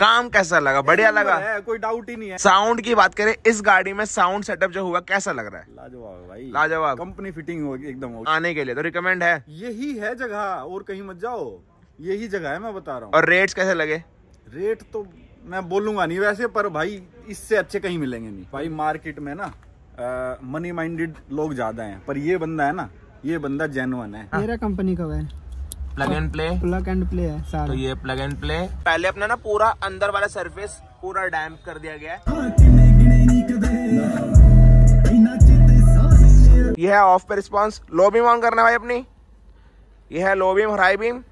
काम कैसा लगा बढ़िया लगा है कोई डाउट ही नहीं है साउंड की बात करें इस गाड़ी में साउंड सेटअप जो हुआ कैसा लग रहा है लाजवाब भाई लाजवाब कंपनी फिटिंग होगी एकदम हो आने के लिए तो रिकमेंड है यही है जगह और कहीं मत जाओ यही जगह है मैं बता रहा हूँ और रेट कैसे लगे रेट तो मैं बोलूंगा नहीं वैसे पर भाई इससे अच्छे कहीं मिलेंगे नहीं भाई मार्केट में ना मनी माइंडेड लोग ज्यादा है पर ये बंदा है ना ये बंदा जेनुअन है मेरा कंपनी का है plug and play plug and play है सारा तो ये प्लग एंड प्ले पहले अपना ना पूरा अंदर वाला सरफेस पूरा डैम्प कर दिया गया ये है ऑफ पे रिस्पॉन्स लो बीम ऑन करना भाई अपनी यह है लो बीम और हाई बीम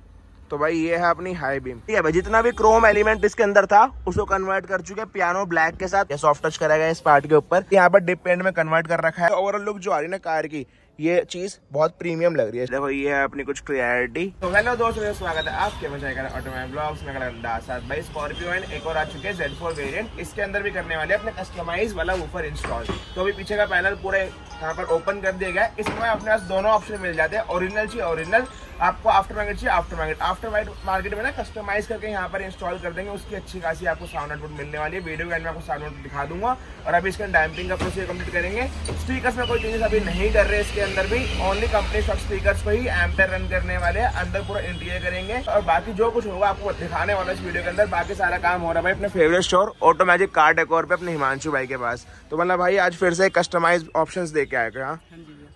तो भाई ये है अपनी हाई बीम ठीक है भाई जितना भी क्रोम एलिमेंट इसके अंदर था उसको कन्वर्ट कर चुके पियानो ब्लैक के साथ सॉफ्ट टच करा गया इस पार्ट के ऊपर यहाँ पर डिप में कन्वर्ट कर रखा है ओवरऑल तो लुक जो आ रही है ना कार की ये चीज बहुत प्रीमियम लग रही है देखो ये है अपनी कुछ क्लियरिटी तो हेलो दोस्तों स्वागत है आपके मजा ऑटोमोबाइल ब्लॉग्स में साथ भाई स्कॉर्पियो एंड एक और आ चुके हैं जेड फोर वेरियंट इसके अंदर भी करने वाले अपने कस्टमाइज वाला ऊपर इंस्टॉल तो अभी पीछे का पैनल पूरा यहाँ पर ओपन कर दिया गया इसमें अपने पास दोनों ऑप्शन मिल जाते हैं ओरिजिनल चाहिए ओरिजिनल आपको आफ्टर मार्केट चाहिए आफ्टर मार्केट आफ्टर मार्केट में ना कस्टमाइज करके यहाँ पर इंस्टॉल कर देंगे उसकी अच्छी खासी आपको साउंड आउटपुट मिलने वाली है वीडियो के एंड में आपको साउंड आउटपुट दिखा दूंगा और अभी इसके डैम्पिंग का प्रोसीजर कंप्लीट करेंगे स्पीकर्स में कोई चेंजेस अभी नहीं कर रहे इसके अंदर भी ओनली कंपनी सब स्पीकर को ही एम्पेयर रन करने वाले अंदर पूरा इंटीरियर करेंगे और बाकी जो कुछ होगा आपको दिखाने वाला इस वीडियो के अंदर बाकी सारा काम हो रहा है अपने favourite store auto magic car decor पे अपने हिमांशु भाई के पास तो मतलब भाई आज फिर से कस्टमाइज ऑप्शन दे के आएगा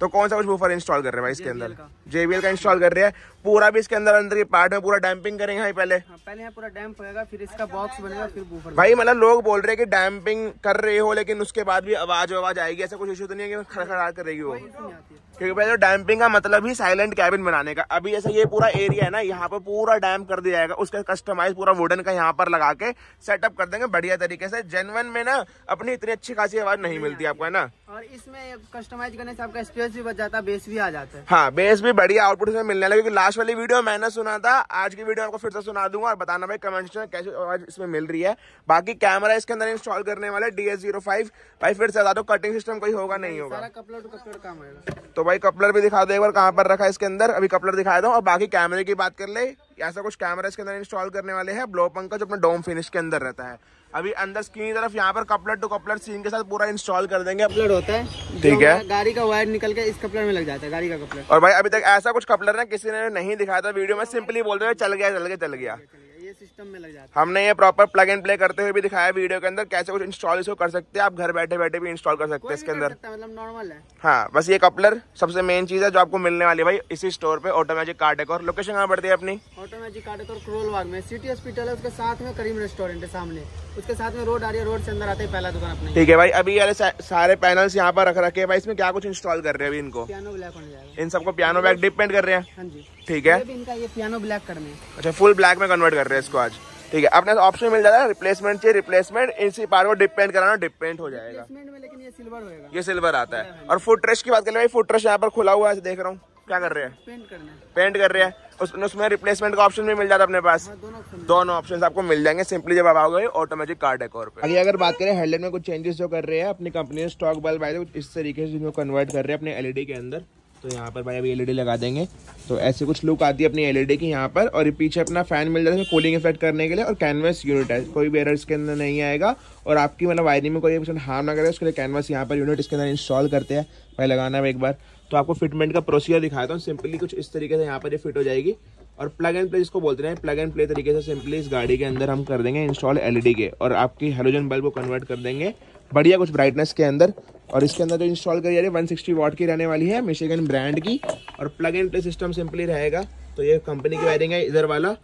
तो कौन सा कुछ बुफर इंस्टॉल कर रहे हैं भाई इसके अंदर जेबीएल का इंस्टॉल कर रहे हैं पूरा भी इसके अंदर अंदर के पार्ट में पूरा डैम्पिंग करेंगे पहले हाँ, पहले यहाँ पूरा डैम्प होगा फिर इसका बॉक्स अच्छा, बनेगा फिर बुफर भाई मतलब लोग बोल रहे हैं कि डैम्पिंग कर रहे हो लेकिन उसके बाद भी आवाज आवाज आएगी ऐसा कुछ इशू तो नहीं है कि कर करेगी वो क्योंकि पहले तो डैम्पिंग का मतलब ही साइलेंट कैबिन बनाने का अभी जैसे ये पूरा एरिया है ना यहाँ पर पूरा डैम कर दिया जाएगा उसका कस्टमाइज पूरा वुडन का यहाँ पर लगा के सेटअप कर देंगे बढ़िया तरीके से जेनवन में ना अपनी इतनी अच्छी खासी आवाज नहीं मिलती आपको है ना और इसमें कस्टमाइज करने से आपका स्पेस भी बच जाता है बेस भी आ जाता है हाँ बेस भी बढ़िया आउटपुट इसमें मिलने लगा क्योंकि लास्ट वाली वीडियो मैंने सुना था आज की वीडियो आपको फिर से सुना दूंगा और बताना भाई कमेंट में कैसे आवाज इसमें मिल रही है बाकी कैमरा इसके अंदर इंस्टॉल करने वाले डी एस जीरो फाइव भाई फिर से बता कटिंग सिस्टम कोई होगा नहीं होगा तो भाई कपलर भी दिखा दो एक बार कहाँ पर रखा है इसके अंदर अभी कपलर दिखाया था और बाकी कैमरे की बात कर ले ऐसा कुछ कैमरा इसके अंदर इंस्टॉल करने वाले हैं ब्लो पंख का जो अपना डोम फिनिश के अंदर रहता है अभी अंदर स्क्रीन की तरफ यहाँ पर कपलर टू कपलर सीन के साथ पूरा इंस्टॉल कर देंगे कपलर होता है ठीक है गाड़ी का वायर निकल के इस कपलर में लग जाता है गाड़ी का कपलर और भाई अभी तक ऐसा कुछ कपलर ना किसी ने नहीं दिखाया था वीडियो में सिंपली बोल रहे चल गया चल गया चल गया सिस्टम में लग जाता है हमने ये प्रॉपर प्लग एंड प्ले करते हुए भी दिखाया वीडियो के अंदर कैसे कुछ इंस्टॉल इसको कर सकते हैं आप घर बैठे बैठे भी इंस्टॉल कर सकते हैं इसके अंदर मतलब नॉर्मल है हाँ बस ये कपलर सबसे मेन चीज है जो आपको मिलने वाली भाई इसी स्टोर पे ऑटोमेटिक कार्डेक और लोकेशन कहाँ पड़ती है अपनी ऑटोमेटिक कार्डेक और क्रोलबाग में सिटी हॉस्पिटल है उसके साथ में करीम रेस्टोरेंट है सामने उसके साथ में रोड आ रही है रोड से अंदर आते हैं पहला दुकान अपने ठीक है भाई अभी यार सारे पैनल्स यहाँ पर रख रखे हैं भाई इसमें क्या कुछ इंस्टॉल कर रहे हैं अभी इनको पियानो ब्लैक होने जाएगा इन सबको पियानो बैग डिपेंड कर रहे हैं हाँ जी ठीक है इनका ये पियानो ब्लैक करने अच्छा फुल ब्लैक में कन्वर्ट कर रहे हैं इसको आज ठीक है अपने ऑप्शन तो मिल जाएगा रिप्लेसमेंट चाहिए रिप्लेसमेंट इसी पार को डिपेंड कराना डिपेंड हो जाएगा में लेकिन ये सिल्वर होएगा ये सिल्वर आता है और फुट की बात करें फुट ट्रस्ट यहाँ पर खुला हुआ है देख रहा हूँ क्या कर रहे हैं पेंट पेंट कर रहे हैं उस, उसमें रिप्लेसमेंट का ऑप्शन भी मिल जाता है अपने पास हाँ, दोनों ऑप्शन आपको मिल जाएंगे सिंपली जब आप आओगे ऑटोमेटिक कार्ड है और अभी अगर बात करें हेडलेट में कुछ चेंजेस जो कर रहे हैं अपनी कंपनी ने स्टॉक बल्ब आए कुछ इस तरीके से जिनको कन्वर्ट कर रहे हैं अपने एलईडी के अंदर तो यहाँ पर भाई अभी एलईडी e लगा देंगे तो ऐसे कुछ लुक आती है अपनी एलईडी e की यहाँ पर और पीछे अपना फैन मिल जाता है कूलिंग इफेक्ट करने के लिए और कैनवस यूनिट है कोई भी एरर इसके अंदर नहीं आएगा और आपकी मतलब वायरिंग में कोई हार्म ना करे उसके लिए कैनवस यहाँ पर यूनिट इसके अंदर इंस्टॉल करते हैं भाई लगाना है एक बार तो आपको फिटमेंट का प्रोसीजर दिखाता हूँ सिंपली कुछ इस तरीके से यहाँ पर ये फिट हो जाएगी और प्लग एंड प्ले इसको बोलते हैं प्लग एंड प्ले तरीके से सिंपली इस गाड़ी के अंदर हम कर देंगे इंस्टॉल एलईडी e के और आपकी हेलोजन बल्ब को कन्वर्ट कर देंगे बढ़िया कुछ ब्राइटनेस के अंदर और इसके अंदर जो इंस्टॉल करी जा रही है वन सिक्सटी वाट की रहने वाली है मिशिगन ब्रांड की और plug in play system simply रहेगा तो ये कंपनी की वायरिंग है इधर वाला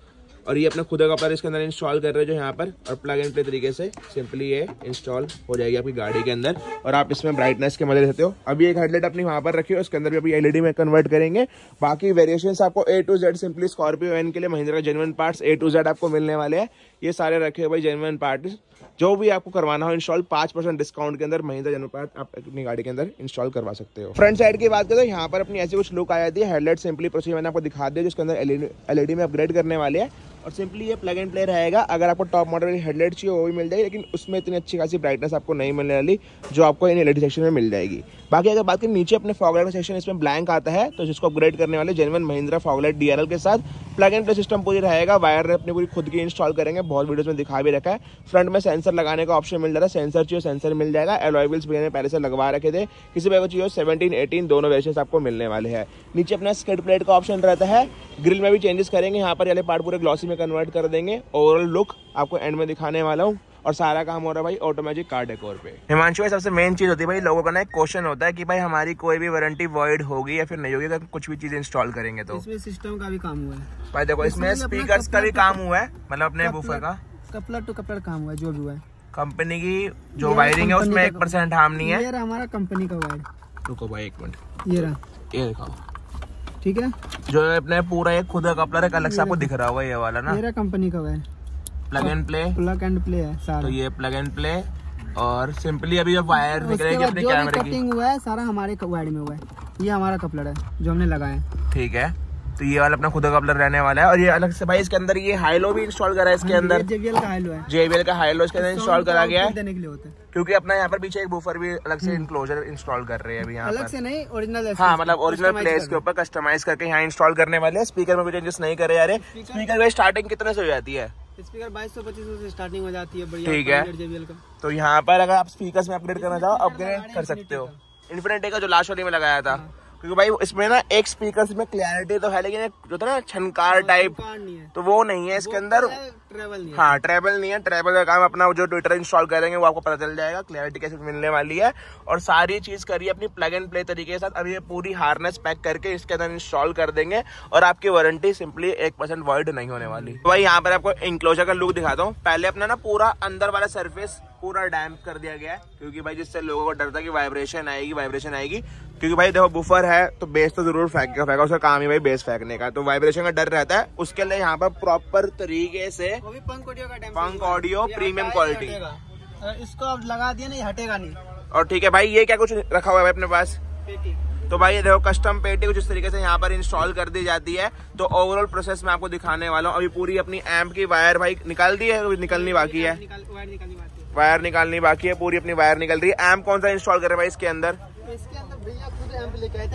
और ये अपना खुदा का पैर इसके अंदर इंस्टॉल कर रहे हो जो यहाँ पर और प्लग एंड प्ले तरीके से सिंपली ये इंस्टॉल हो जाएगी आपकी गाड़ी के अंदर और आप इसमें ब्राइटनेस के मजे ले सकते हो अभी एक हेडलाइट अपनी वहाँ पर रखी हो इसके अंदर भी अभी एलईडी में कन्वर्ट करेंगे बाकी वेरिएशन आपको A to Z simply Scorpio N के लिए Mahindra genuine part A to Z आपको मिलने वाले हैं ये सारे रखे हुए जेनवन पार्ट्स जो भी आपको करवाना हो इंस्टॉल पाँच परसेंट डिस्काउंट के अंदर महिंद्रा जेनवन पार्ट आप अपनी गाड़ी के अंदर इंस्टॉल करवा सकते हो फ्रंट साइड की बात करें तो यहाँ पर अपनी ऐसी कुछ लुक आ जाती है हेडलाइट सिंपली प्रोसीजर मैंने आपको दिखा दिया जिसके अंदर एलईडी में अपग्रेड करने वाले हैं और सिंपली ये प्लग एंड प्ले रहेगा अगर आपको टॉप मॉडल की हेडलाइट चाहिए वो भी मिल जाएगी लेकिन उसमें इतनी अच्छी खासी ब्राइटनेस आपको नहीं मिलने वाली जो आपको इन एलईडी सेक्शन में मिल जाएगी बाकी अगर बात करें नीचे अपने फॉगलाइट का सेक्शन इसमें ब्लैंक आता है तो जिसको अपग्रेड करने वाले जेनवन महिंद्रा फॉगलाइट डी के साथ प्लग एंड प्ले सिस्टम पूरी रहेगा वायर अपनी पूरी खुद की इंस्टॉल करेंगे बहुत वीडियोज में दिखा भी रखा है फ्रंट में सेंसर लगाने का ऑप्शन मिल रहा है सेंसर चाहिए सेंसर मिल जाएगा एलॉयबल्स भी पहले से लगवा रखे थे किसी पे चाहिए सेवनटीन एटीन दोनों वेशन आपको मिलने वाले हैं नीचे अपना स्कर्ट प्लेट का ऑप्शन रहता है ग्रिल में भी चेंजेस करेंगे यहाँ पर पहले पार्ट पूरे ग्लॉसी में कन्वर्ट कर देंगे ओवरऑल लुक आपको एंड में दिखाने वाला हूँ और सारा काम हो रहा है भाई ऑटोमेटिक कार डेकोर पे हिमांशु भाई सबसे मेन चीज होती है भाई लोगों का ना एक क्वेश्चन होता है कि भाई हमारी कोई भी वारंटी वॉइड होगी या फिर नहीं होगी अगर कुछ भी चीज इंस्टॉल करेंगे तो इसमें सिस्टम का भी काम हुआ है भाई देखो इसमें स्पीकर का भी काम हुआ है मतलब अपने बुफर का कपलर टू कपलर काम हुआ जो भी हुआ है कंपनी की जो वायरिंग है उसमें एक परसेंट हार्म नहीं है हमारा कंपनी का वायर रुको भाई एक मिनट ये रहा ये दिखाओ ठीक है जो अपने पूरा एक खुद का एक अलग से आपको दिख रहा हुआ ये वाला ना मेरा कंपनी का है plug and play plug and play है सारा तो ये प्लग एंड प्ले और सिंपली अभी जो वायर निकलेगी अपने कैमरे की हुआ है सारा हमारे वायर में हुआ है ये हमारा कपलर है जो हमने लगाया ठीक है तो ये वाला अपना खुद का कपलर रहने वाला है और ये अलग से भाई इसके अंदर ये हाईलो भी इंस्टॉल करा है इसके हाँ अंदर जेबीएल का हाईलो इसके अंदर इंस्टॉल करा गया है क्योंकि अपना यहाँ पर पीछे एक बुफर भी अलग से इंक्लोजर हम्म। इंस्टॉल कर रहे हैं अभी यहाँ अलग से नहीं ओरिजिनल हाँ मतलब ओरिजिनल प्लेस के ऊपर कस्टमाइज करके यहाँ इंस्टॉल करने वाले हैं स्पीकर में भी चेंजेस नहीं करे जा रहे स्पीकर भाई स्टार्टिंग कितने से हो जाती है स्पीकर बाईस सौ पच्चीस से स्टार्टिंग हो जाती है बढ़िया ठीक है तो यहाँ पर अगर आप स्पीकर में अपग्रेड करना चाहो अपग्रेड कर सकते हो इन्फिनेटे का जो लास्ट वाली में लगाया था हाँ। क्योंकि भाई इसमें ना एक स्पीकर में क्लैरिटी तो है लेकिन जो था ना छनकार टाइप तो वो नहीं है इसके अंदर ट्रेवल नहीं हाँ ट्रेवल नहीं है ट्रेवल हाँ, का काम अपना जो ट्विटर इंस्टॉल करेंगे वो आपको पता चल जाएगा क्लैरिटी कैसे मिलने वाली है और सारी चीज करिए अपनी प्लग एंड प्ले तरीके के साथ अभी पूरी हार्नेस पैक करके इसके अंदर इंस्टॉल कर देंगे और आपकी वारंटी सिंपली एक परसेंट वर्ड नहीं होने वाली तो हम्म। भाई यहाँ पर आपको इंक्लोजर का लुक दिखाता हूँ पहले अपना ना पूरा अंदर वाला सर्फेस पूरा डैम्प कर दिया गया है क्योंकि भाई जिससे लोगों को डर था कि वाइब्रेशन आएगी वाइब्रेशन आएगी क्योंकि भाई देखो बुफर है तो बेस तो जरूर फेंकेगा फेंका उसका काम ही भाई बेस फेंकने का तो वाइब्रेशन का डर रहता है उसके लिए यहाँ पर प्रॉपर तरीके से पंक ऑडियो प्रीमियम क्वालिटी इसको अब लगा दिया नहीं हटेगा नहीं और ठीक है भाई ये क्या कुछ रखा हुआ है अपने पास तो भाई ये देखो कस्टम पेटी कुछ इस तरीके से यहाँ पर इंस्टॉल कर दी जाती है तो ओवरऑल प्रोसेस मैं आपको दिखाने वाला हूँ अभी पूरी अपनी एम्प की वायर भाई निकाल दी है निकलनी बाकी है वायर निकालनी बाकी है पूरी अपनी वायर निकल रही है एम्प कौन सा इंस्टॉल कर रहे हैं भाई इसके अंदर अच्छा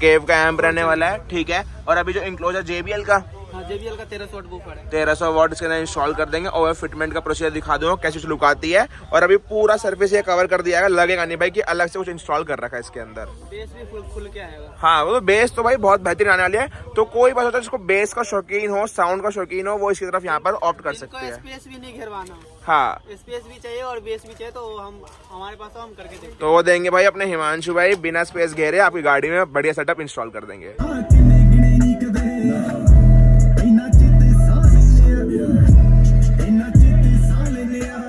केव का एम्प रहने वाला है ठीक है और अभी जो इंक्लोज है जेबीएल हाँ, का तेरह सौ वॉट है तेरह सौ इसके अंदर इंस्टॉल कर देंगे और फिटमेंट का प्रोसीजर दिखा दूंगा कैसे लुकाती है और अभी पूरा सर्विस ये कवर कर दिया है लगेगा नहीं भाई कि अलग से कुछ इंस्टॉल कर रखा है इसके अंदर बेस भी फुल खुल के आएगा हाँ वो तो बेस तो भाई बहुत बेहतरीन आने वाली है तो कोई बस होता है जिसको बेस का शौकीन हो साउंड का शौकीन हो वो इसकी तरफ यहाँ पर ऑप्ट कर सकते हैं भी नहीं हाँ स्पेस भी चाहिए और बेस भी चाहिए तो हम हमारे पास तो हम करके देंगे तो वो देंगे भाई अपने हिमांशु भाई बिना स्पेस घेरे आपकी गाड़ी में बढ़िया सेटअप इंस्टॉल कर देंगे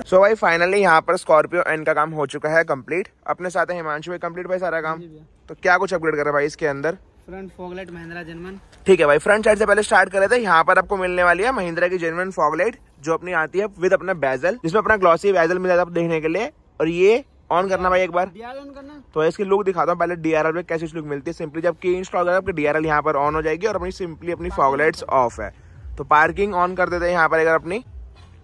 सो so भाई फाइनली यहाँ पर स्कॉर्पियो एन का काम हो चुका है कंप्लीट अपने साथ है हिमांशु भाई कंप्लीट भाई सारा काम तो क्या कुछ अपग्रेड कर रहा है भाई इसके अंदर फ्रंट फॉगलाइट महिंद्रा जेनवन ठीक है भाई फ्रंट साइड से पहले स्टार्ट करे थे यहाँ पर आपको मिलने वाली है महिंद्रा की जेनवन फॉगलाइट जो अपनी आती है विद अपना बैजल जिसमें अपना ग्लॉसी बैजल मिल जाता है देखने के लिए और ये ऑन करना भाई एक बार करना तो इसकी लुक दिखाता हूँ पहले डीआरएल में कैसी लुक मिलती है सिंपली जब की इंस्टॉल कर आपके डीआरएल यहाँ पर ऑन हो जाएगी और अपनी सिंपली अपनी फॉगलाइट्स ऑफ है तो पार्किंग ऑन कर देते हैं यहाँ पर अगर अपनी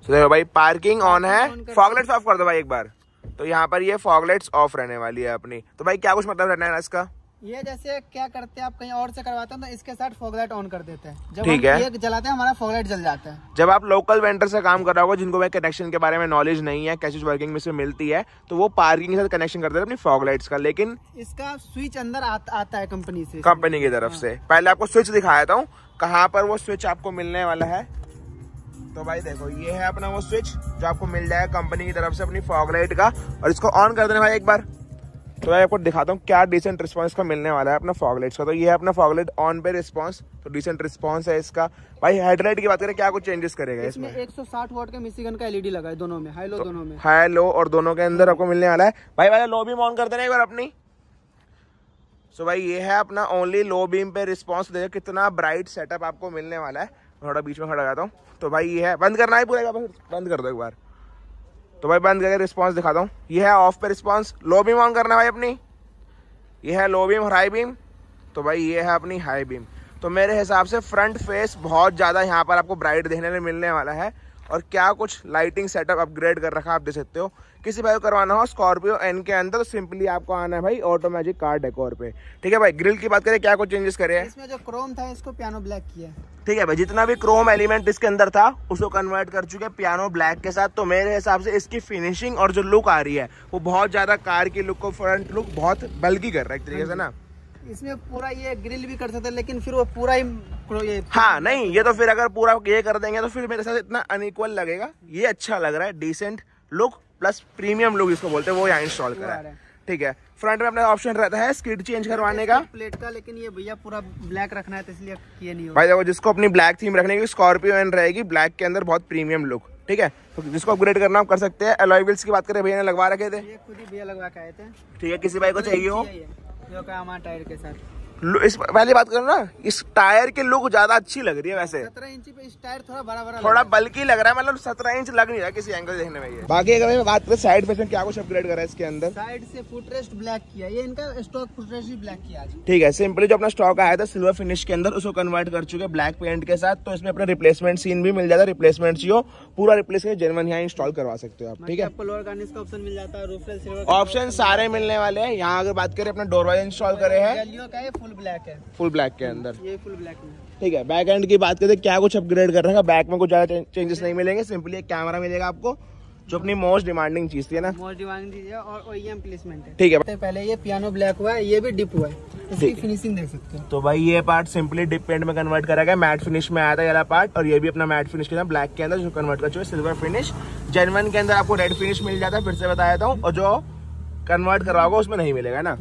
तो देखो भाई पार्किंग ऑन है फॉगलेट्स ऑफ कर दो भाई एक बार तो यहाँ पर ये फॉगलेट्स ऑफ रहने वाली है अपनी तो भाई क्या कुछ मतलब रहना है इसका ये जैसे क्या करते हैं आप कहीं और से करवाते हैं तो इसके साथ फोगलाइट ऑन कर देते हैं जब ठीक है जलाते हैं हमारा फोगलाइट जल जाता है जब आप लोकल वेंडर से काम कर रहा होगा जिनको कनेक्शन के बारे में नॉलेज नहीं है कैसे वर्किंग में से मिलती है तो वो पार्किंग के साथ कनेक्शन करते हैं अपनी फोगलाइट का लेकिन इसका स्विच अंदर आ, आता है कंपनी से कंपनी की तरफ से पहले आपको स्विच दिखाया था कहाँ पर वो स्विच आपको मिलने वाला है तो भाई देखो ये है अपना वो स्विच जो आपको मिल जाएगा कंपनी की तरफ से अपनी फॉगलाइट का और इसको ऑन कर देना भाई एक बार तो मैं आपको दिखाता हूँ क्या डिसेंट रिस्पॉन्स का मिलने वाला है अपना फॉगलेट्स का तो ये है अपना फॉगलेट ऑन पे रिस्पॉन्स तो डिसेंट रिस्पॉन्स है इसका भाई हेडलाइट की बात करें क्या कुछ चेंजेस करेगा इसमें एक सौ साठ वोट का मिसिगन का एलईडी लगा है दोनों में हाई लो तो, दोनों में हाई लो और दोनों के अंदर आपको मिलने वाला है भाई भाई लो भी ऑन कर देना एक बार अपनी सो so भाई ये है अपना ओनली लो बीम पे रिस्पॉन्स देखो कितना ब्राइट सेटअप आपको मिलने वाला है थोड़ा बीच में खड़ा जाता हूँ तो भाई ये है बंद करना है पूरा बंद कर दो एक बार तो भाई बंद करके रिस्पॉन्स दिखाता हूँ ये है ऑफ पे रिस्पॉन्स लो बीम ऑन करना है भाई अपनी ये है लो बीम और हाई बीम तो भाई ये है अपनी हाई बीम तो मेरे हिसाब से फ्रंट फेस बहुत ज़्यादा यहाँ पर आपको ब्राइट देखने में मिलने वाला है और क्या कुछ लाइटिंग सेटअप अपग्रेड कर रखा है आप देख सकते हो किसी भाई को करवाना हो स्कॉर्पियो एन के अंदर तो सिंपली आपको आना है भाई ऑटो मैजिक कार डेकोर पे ठीक है भाई ग्रिल की बात करें क्या कुछ चेंजेस करे हैं इसमें जो क्रोम था इसको पियानो ब्लैक किया ठीक है भाई जितना भी क्रोम एलिमेंट इसके अंदर था उसको कन्वर्ट कर चुके हैं पियानो ब्लैक के साथ तो मेरे हिसाब से इसकी फिनिशिंग और जो लुक आ रही है वो बहुत ज़्यादा कार की लुक को फ्रंट लुक बहुत बल्कि कर रहा है एक तरीके से हाँ ना इसमें पूरा ये ग्रिल भी कर सकते हैं लेकिन फिर वो पूरा ही हाँ नहीं ये तो फिर अगर पूरा ये कर देंगे तो फिर मेरे साथ इतना अनइक्वल लगेगा ये अच्छा लग रहा है decent look plus premium look इसको बोलते हैं वो यहाँ इंस्टॉल करा है ठीक है फ्रंट में अपना ऑप्शन रहता है स्किड चेंज करवाने का प्लेट का लेकिन ये भैया पूरा ब्लैक रखना है तो इसलिए ये नहीं भाई देखो जिसको अपनी ब्लैक थीम रखने की स्कॉर्पियो एन रहेगी ब्लैक के अंदर बहुत प्रीमियम लुक ठीक है तो जिसको अपग्रेड करना आप कर सकते हैं अलॉय व्हील्स की बात करें भैया ने लगवा रखे थे खुद ही भैया लगवा के आए थे ठीक है किसी भाई को चाहिए हो जो का हमारा टायर के साथ इस पहली बात करो ना इस टायर की लुक ज्यादा अच्छी लग रही है वैसे सत्रह इंच पे इस टायर थोड़ा बड़ा बड़ा थोड़ा बल्कि लग रहा है मतलब सत्रह इंच लग नहीं रहा किसी एंगल देखने में ये बाकी अगर मैं बात करें साइड पे क्या कुछ अपग्रेड करा है इसके अंदर साइड से फुटरेस्ट ब्लैक किया ये इनका स्टॉक फुटरेस्ट भी ब्लैक किया ठीक है सिंपली जो अपना स्टॉक आया था सिल्वर फिनिश के अंदर उसको कन्वर्ट कर चुके ब्लैक पेंट के साथ तो इसमें अपना रिप्लेसमेंट सीन भी मिल जाता है रिप्लेसमेंट सी पूरा रिप्लेसमेंट जनवन यहाँ इंस्टॉल करवा सकते हो आप ठीक है ऑप्शन सारे मिलने वाले हैं यहाँ अगर बात करें अपना डोरवाइज इंस्टॉल करे है फुल ब्लैक के अंदर ये फुल ब्लैक में ठीक है बैक एंड की बात करते तो क्या कुछ अपग्रेड कर रखा है बैक में कुछ ज्यादा चेंजेस नहीं मिलेंगे सिंपली एक कैमरा मिलेगा आपको जो अपनी मोस्ट डिमांडिंग चीज थी ना मोस्ट डिमांडिंग चीज है और ओएम प्लेसमेंट e है ठीक है पहले ये पियानो ब्लैक हुआ है ये भी डिप हुआ है फिनिशिंग देख सकते हो तो भाई ये पार्ट सिंपली डिप पेंट में कन्वर्ट करा गया मैट फिनिश में आया था यहाँ पार्ट और ये भी अपना मैट फिनिश के ब्लैक के अंदर जो कन्वर्ट कर चुके सिल्वर फिनिश जेनवन के अंदर आपको रेड फिनिश मिल जाता है फिर से बताया था और जो कन्वर्ट करवाओगे उसमें नहीं मिलेगा ना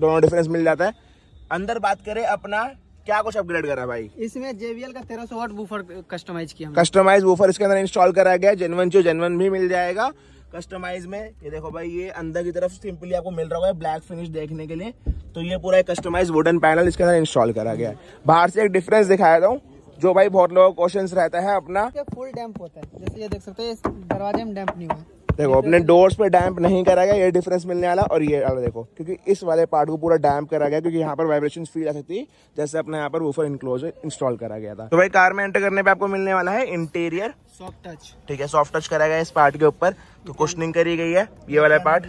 दोनों डिफरेंस मिल जाता है अंदर बात करें अपना क्या कुछ अपग्रेड करा भाई इसमें जेबीएल का तेरह सौ वाट बूफर कस्टमाइज किया कस्टमाइज बूफर इसके अंदर इंस्टॉल करा गया जेनवन जो जेनवन भी मिल जाएगा कस्टमाइज में ये देखो भाई ये अंदर की तरफ सिंपली आपको मिल रहा है ब्लैक फिनिश देखने के लिए तो ये पूरा एक कस्टमाइज वुडन पैनल इसके अंदर इंस्टॉल करा गया है बाहर से एक डिफरेंस दिखाया था जो भाई बहुत लोगों का क्वेश्चन रहता है अपना फुल डैम्प होता है जैसे ये देख सकते हैं दरवाजे में डैम्प नहीं हुआ देखो अपने डोर्स तो पे डैम्प नहीं करा गया ये डिफरेंस मिलने वाला और ये वाला देखो क्योंकि इस वाले पार्ट को पूरा डैम्प करा गया क्योंकि यहाँ पर वाइब्रेशन फील आ सकती है जैसे अपने यहाँ पर वूफर इंक्लोजर इंस्टॉल करा गया था तो भाई कार में एंटर करने पे आपको मिलने वाला है इंटीरियर सॉफ्ट टच ठीक है सॉफ्ट टच करा गया इस पार्ट के ऊपर तो कुशनिंग करी गई है ये वाला पार्ट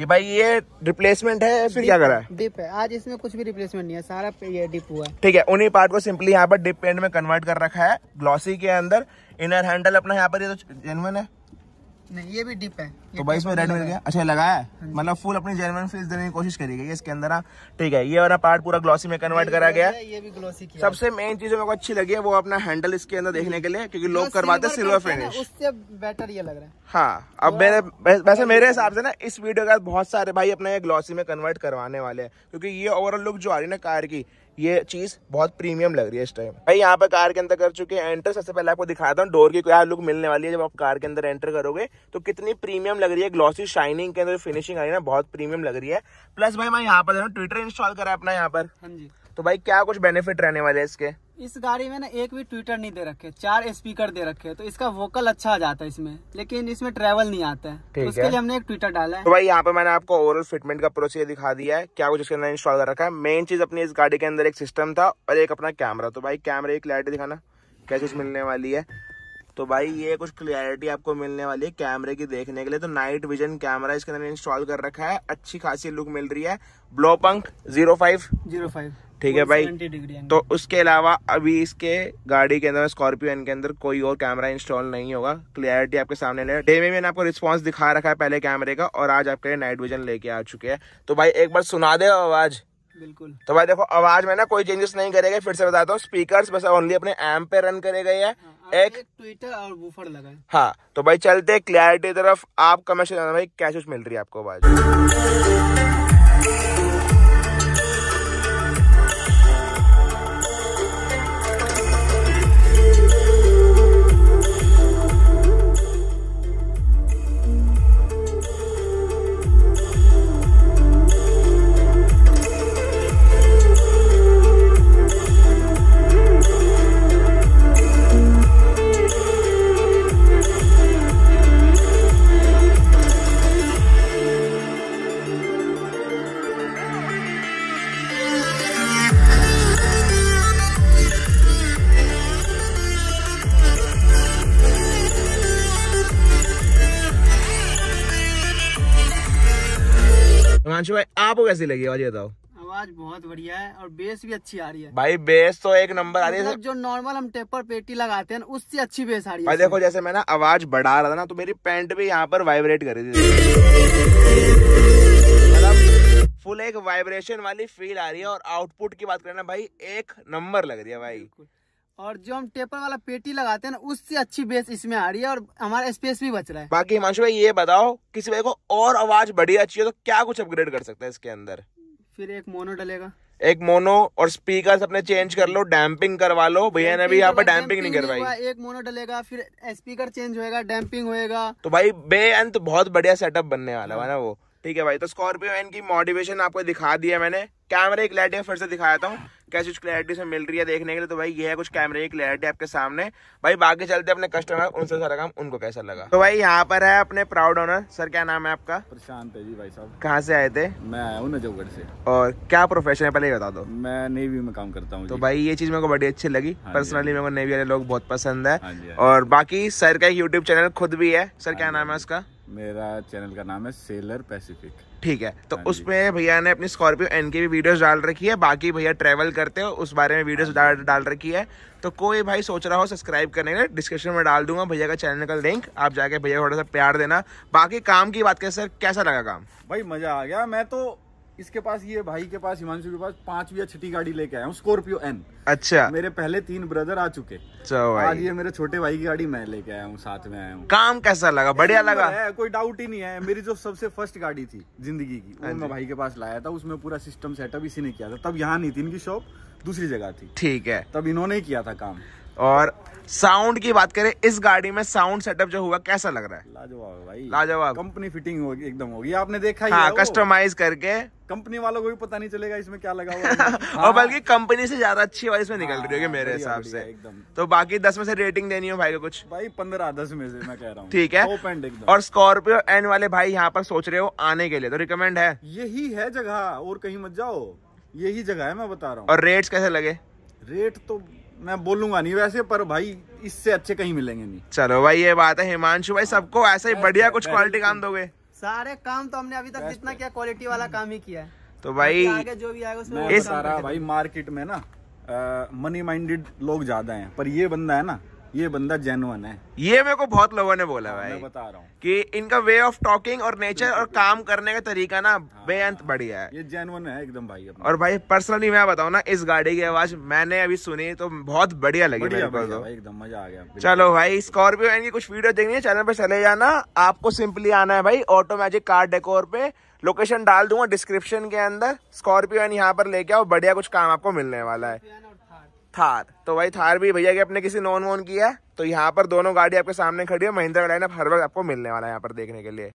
ये भाई ये रिप्लेसमेंट है फिर क्या करा है डिप है आज इसमें कुछ भी रिप्लेसमेंट नहीं है सारा ये डिप हुआ है ठीक है उन्हीं पार्ट को सिंपली यहाँ पर डिप पेंट में कन्वर्ट कर रखा है ग्लॉसी के अंदर इनर हैंडल अपना यहाँ पर ये तो जेनवन है नहीं ये भी डिप है तो भाई इसमें रेड मिल गया अच्छा लगाया है हाँ मतलब फुल अपनी जर्मन फिश देने की कोशिश करी गई इसके अंदर ठीक है ये वाला पार्ट पूरा ग्लॉसी में कन्वर्ट करा गया ये भी ग्लॉसी किया सबसे मेन चीज मेरे को अच्छी लगी है वो अपना हैंडल इसके अंदर देखने के लिए क्योंकि लोग करवाते सिल्वर फिनिश उससे बेटर ये लग रहा है हाँ अब मेरे वैसे मेरे हिसाब से ना इस वीडियो बाद बहुत सारे भाई अपना ये ग्लॉसी में कन्वर्ट करवाने वाले हैं क्योंकि ये ओवरऑल लुक जो आ रही है ना कार की ये चीज बहुत प्रीमियम लग रही है इस टाइम भाई यहाँ पर कार के अंदर कर चुके हैं एंटर सबसे पहले आपको दिखाता हूँ डोर की क्या लुक मिलने वाली है जब आप कार के अंदर एंटर करोगे तो कितनी प्रीमियम लग रही है ग्लॉसी शाइनिंग के अंदर फिनिशिंग आ रही है ना बहुत प्रीमियम लग रही है प्लस भाई मैं यहाँ पर ट्विटर इंस्टॉल करा अपना यहाँ पर हाँ तो भाई क्या कुछ बेनिफिट रहने वाले इसके इस गाड़ी में ना एक भी ट्विटर नहीं दे रखे चार स्पीकर दे रखे तो इसका वोकल अच्छा आ जाता है इसमें लेकिन इसमें ट्रेवल नहीं आता है तो उसके है। लिए हमने एक ट्विटर डाला है तो भाई यहाँ पे मैंने आपको ओवरऑल फिटमेंट का प्रोसीजर दिखा दिया है क्या कुछ इसके अंदर इंस्टॉल कर रखा है मेन चीज अपनी इस गाड़ी के अंदर एक सिस्टम था और एक अपना कैमरा तो भाई कैमरे की क्लैरिटी दिखाना क्या चीज मिलने वाली है तो भाई ये कुछ क्लियरिटी आपको मिलने वाली है कैमरे की देखने के लिए तो नाइट विजन कैमरा इसके अंदर इंस्टॉल कर रखा है अच्छी खासी लुक मिल रही है ब्लो पंख जीरो फाइव जीरो फाइव ठीक है भाई तो उसके अलावा अभी इसके गाड़ी के अंदर स्कॉर्पियो एन के अंदर कोई और कैमरा इंस्टॉल नहीं होगा क्लियरिटी आपके सामने ले डे में मैंने आपको रिस्पॉन्स दिखा रखा है पहले कैमरे का और आज आपके लिए नाइट विजन लेके आ चुके हैं तो भाई एक बार सुना दे आवाज़ बिल्कुल तो भाई देखो आवाज में ना कोई चेंजेस नहीं करेगा फिर से बताता हूँ स्पीकर बस ओनली अपने एम पे रन गए है हाँ, एक ट्विटर और बूफर लगा हाँ तो भाई चलते क्लियरिटी तरफ आप कमेंट भाई कैसे मिल रही है आपको आवाज अंशु भाई आपको कैसी लगी आवाज बताओ आवाज बहुत बढ़िया है और बेस भी अच्छी आ रही है भाई बेस तो एक नंबर आ रही है मतलब जो नॉर्मल हम टेपर पेटी लगाते हैं उससे अच्छी बेस आ रही है देखो जैसे मैं ना आवाज बढ़ा रहा था ना तो मेरी पैंट भी यहाँ पर वाइब्रेट कर रही थी फुल मतलब एक वाइब्रेशन वाली फील आ रही है और आउटपुट की बात करें ना भाई एक नंबर लग रही है भाई और जो हम टेपर वाला पेटी लगाते हैं ना उससे अच्छी बेस इसमें आ रही है और हमारा स्पेस भी बच रहा है बाकी हिमांशु भाई ये बताओ किसी भाई को और आवाज बढ़िया चाहिए तो क्या कुछ अपग्रेड कर सकते हैं इसके अंदर फिर एक मोनो डलेगा एक मोनो और स्पीकर अपने चेंज कर लो डैम्पिंग करवा लो भैया ने भी यहाँ पर डैम्पिंग नहीं करवाई एक मोनो डलेगा फिर स्पीकर चेंज होएगा डैम्पिंग होएगा तो भाई बेअंत बहुत बढ़िया सेटअप बनने वाला है हाँ। ना वो ठीक है भाई तो स्कॉर्पियो एन की मॉडिफिकेशन आपको दिखा दिया मैंने कैमरे की क्लैरिटी फिर से दिखाता हूँ कैसी क्लैरिटी से मिल रही है देखने के लिए तो भाई ये है कुछ कैमरे की क्लैरिटी आपके सामने भाई बाकी चलते अपने कस्टमर उनसे सारा काम उनको कैसा लगा तो भाई यहाँ पर है अपने प्राउड ओनर सर क्या नाम है आपका प्रशांत है जी भाई साहब कहाँ से आए थे मैं आया हूँ से और क्या प्रोफेशन है पहले बता दो मैं नेवी में काम करता हूँ तो भाई ये चीज मेरे को बड़ी अच्छी लगी पर्सनली हाँ हाँ मेरे को नेवी वाले लोग बहुत पसंद है हाँ और बाकी सर का यूट्यूब चैनल खुद भी है सर क्या नाम है उसका मेरा चैनल का नाम है सेलर पैसिफिक ठीक है तो हाँ उसमें भैया ने अपनी स्कॉर्पियो एन की भी वीडियोस डाल रखी है बाकी भैया ट्रैवल करते हो उस बारे में वीडियोस हाँ डाल डाल रखी है तो कोई भाई सोच रहा हो सब्सक्राइब करने का डिस्क्रिप्शन में डाल दूंगा भैया का चैनल का लिंक आप जाके भैया थोड़ा सा प्यार देना बाकी काम की बात करें सर कैसा लगा काम भाई मज़ा आ गया मैं तो इसके पास ये भाई के पास हिमांशु के पास पांचवी या छठी गाड़ी लेके आया हूँ स्कॉर्पियो एन अच्छा मेरे पहले तीन ब्रदर आ चुके आज ये मेरे छोटे भाई की गाड़ी मैं लेके आया हूँ साथ में आया हूँ काम कैसा लगा बढ़िया लगा है कोई डाउट ही नहीं है मेरी जो सबसे फर्स्ट गाड़ी थी जिंदगी की हाँ मैं भाई के पास लाया था उसमें पूरा सिस्टम सेटअप इसी ने किया था तब यहाँ नहीं थी इनकी शॉप दूसरी जगह थी ठीक है तब इन्होंने किया था काम और साउंड की बात करें इस गाड़ी में साउंड सेटअप जो हुआ कैसा लग रहा है लाजवाब भाई लाजवाब कंपनी फिटिंग होगी एकदम होगी आपने देखा हाँ, कस्टमाइज करके कंपनी वालों को भी पता नहीं चलेगा इसमें क्या लगा हुआ और हाँ। बल्कि कंपनी से ज्यादा अच्छी आवाज इसमें निकल रही होगी हाँ, मेरे हिसाब से एकदम तो बाकी दस में से रेटिंग देनी हो भाई को कुछ भाई पंद्रह दस में से मैं कह रहा हूँ ठीक है और स्कॉर्पियो एन वाले भाई यहाँ पर सोच रहे हो आने के लिए तो रिकमेंड है यही है जगह और कहीं मत जाओ यही जगह है मैं बता रहा हूँ और रेट कैसे लगे रेट तो मैं बोलूंगा नहीं वैसे पर भाई इससे अच्छे कहीं मिलेंगे नहीं चलो भाई ये बात है हिमांशु भाई सबको ऐसा ही बढ़िया कुछ क्वालिटी काम दोगे सारे काम तो हमने अभी तक जितना किया क्वालिटी वाला काम ही किया है तो भाई जो भी आएगा उसमें मार्केट में ना मनी माइंडेड लोग ज्यादा है पर ये बंदा है ना ये बंदा जेनुअन है ये मेरे को बहुत लोगों ने बोला हाँ, भाई मैं बता रहा हूँ कि इनका वे ऑफ टॉकिंग और नेचर और काम करने का तरीका ना हाँ, बेअंत हाँ। बढ़िया है ये जेनुअन है एकदम भाई और भाई पर्सनली मैं बताऊँ ना इस गाड़ी की आवाज मैंने अभी सुनी तो बहुत बढ़िया लगी तो। एकदम मजा आ गया चलो भाई स्कॉर्पियो इनकी कुछ वीडियो देखनी है चैनल पे चले जाना आपको सिंपली आना है भाई ऑटो मैजिक कार डेकोर पे लोकेशन डाल दूंगा डिस्क्रिप्शन के अंदर स्कॉर्पियो एन यहाँ पर लेके आओ बढ़िया कुछ काम आपको मिलने वाला है थार तो वही थार भी भैया की अपने किसी नॉन वॉन की है तो यहाँ पर दोनों गाड़ी आपके सामने खड़ी है महिंद्रा लाइन लाइनअप हर वक्त आपको मिलने वाला है यहाँ पर देखने के लिए